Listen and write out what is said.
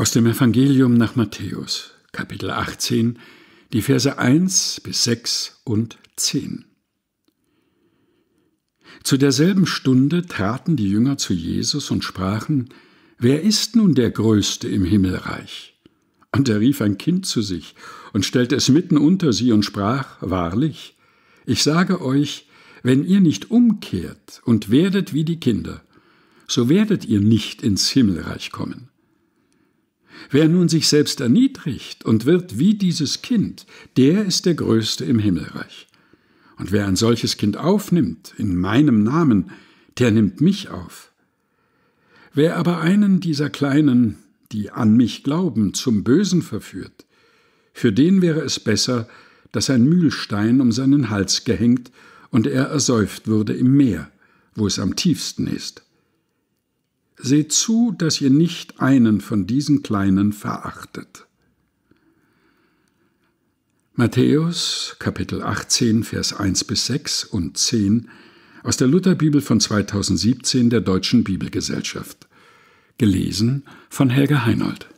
Aus dem Evangelium nach Matthäus, Kapitel 18, die Verse 1 bis 6 und 10. Zu derselben Stunde traten die Jünger zu Jesus und sprachen, Wer ist nun der Größte im Himmelreich? Und er rief ein Kind zu sich und stellte es mitten unter sie und sprach, Wahrlich, ich sage euch, wenn ihr nicht umkehrt und werdet wie die Kinder, so werdet ihr nicht ins Himmelreich kommen. Wer nun sich selbst erniedrigt und wird wie dieses Kind, der ist der Größte im Himmelreich. Und wer ein solches Kind aufnimmt, in meinem Namen, der nimmt mich auf. Wer aber einen dieser Kleinen, die an mich glauben, zum Bösen verführt, für den wäre es besser, dass ein Mühlstein um seinen Hals gehängt und er ersäuft würde im Meer, wo es am tiefsten ist. Seht zu, dass ihr nicht einen von diesen Kleinen verachtet. Matthäus Kapitel 18 Vers 1 bis 6 und 10 aus der Lutherbibel von 2017 der Deutschen Bibelgesellschaft. Gelesen von Helga Heinold.